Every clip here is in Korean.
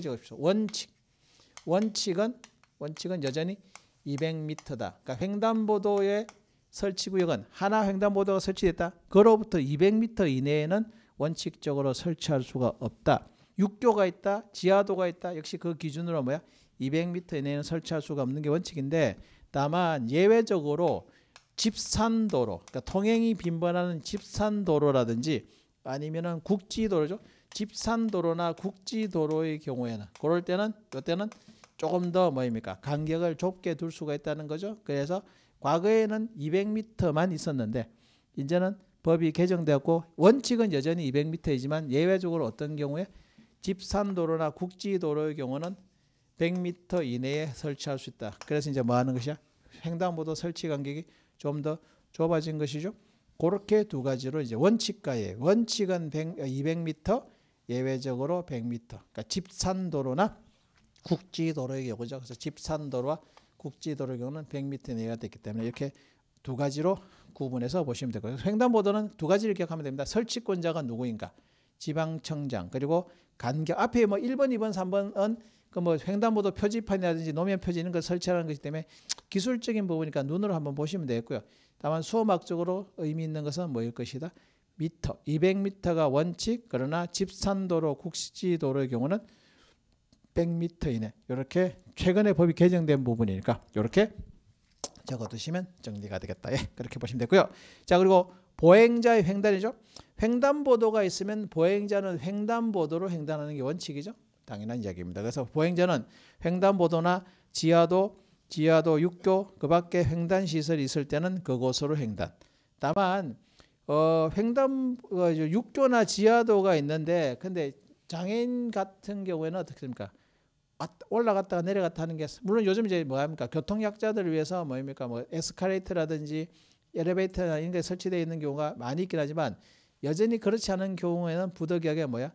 적으십시다 원칙. 원칙은 원칙은 여전히 200m다. 그러니까 횡단보도의 설치구역은 하나 횡단보도가 설치됐다. 그로부터 200m 이내에는 원칙적으로 설치할 수가 없다. 육교가 있다. 지하도가 있다. 역시 그 기준으로 뭐야? 200m 이내에는 설치할 수가 없는 게 원칙인데 다만 예외적으로 집산도로, 그러니까 통행이 빈번한 집산도로라든지 아니면은 국지도로죠. 집산도로나 국지도로의 경우에는 그럴 때는 그때는 조금 더 뭐입니까? 간격을 좁게 둘 수가 있다는 거죠. 그래서 과거에는 200m만 있었는데 이제는 법이 개정되었고 원칙은 여전히 200m이지만 예외적으로 어떤 경우에 집산도로나 국지도로의 경우는 100m 이내에 설치할 수 있다. 그래서 이제 뭐 하는 것이야? 횡단보도 설치 간격이 좀 더 좁아진 것이죠. 그렇게 두 가지로 이제 원칙과의 원칙은 100, 200m 어, 예외적으로 100m 그러니까 집산도로나 국지도로의 경우죠. 그래서 집산도로와 국지도로의 경우는 100m 내외가 됐기 때문에 이렇게 두 가지로 구분해서 보시면 될거예요 횡단보도는 두 가지를 기억하면 됩니다. 설치권자가 누구인가? 지방청장 그리고 간격 앞에 뭐 1번, 2번, 3번은 그 뭐 횡단보도 표지판이라든지 노면 표지 있는 걸 그 설치하는 것이기 때문에 기술적인 부분이니까 눈으로 한번 보시면 되겠고요. 다만 수험학적으로 의미 있는 것은 뭐일 것이다? 미터, 2 0 0미터가 원칙, 그러나 집산도로, 국지도로의 경우는 1 0 0미터 이내. 이렇게 최근에 법이 개정된 부분이니까 이렇게 적어두시면 정리가 되겠다. 예, 그렇게 보시면 되고요. 자, 그리고 보행자의 횡단이죠. 횡단보도가 있으면 보행자는 횡단보도로 횡단하는 게 원칙이죠. 당연한 이야기입니다. 그래서 보행자는 횡단보도나 지하도 지하도 육교 그 밖에 횡단 시설이 있을 때는 그곳으로 횡단. 다만 어, 횡단 어, 육교나 지하도가 있는데 근데 장애인 같은 경우에는 어떻습니까 올라갔다가 내려갔다 하는 게 물론 요즘 이제 뭐합니까? 교통 약자들을 위해서 뭐입니까? 뭐 에스컬레이터라든지 엘리베이터나 이런 게 설치되어 있는 경우가 많이 있긴 하지만 여전히 그렇지 않은 경우에는 부득이하게 뭐야?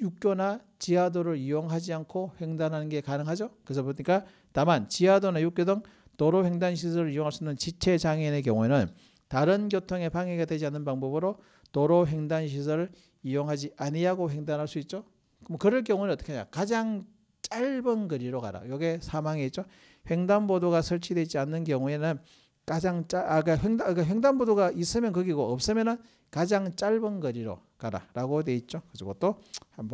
육교나 지하도를 이용하지 않고 횡단하는 게 가능하죠. 그래서 보니까 다만 지하도나 육교 등 도로 횡단 시설을 이용할 수 있는 지체 장애인의 경우에는 다른 교통에 방해가 되지 않는 방법으로 도로 횡단 시설을 이용하지 아니하고 횡단할 수 있죠. 그럼 그럴 경우는 어떻게 하냐? 가장 짧은 거리로 가라. 이게 사망에 있죠. 횡단보도가 설치되지 않는 경우에는 가장 짧, 아, 까 그러니까 횡단, 그러니까 보도가 있으면 거기고 없으면은 가장 짧은 거리로 가라라고 돼 있죠. 그래서 그것도 한번.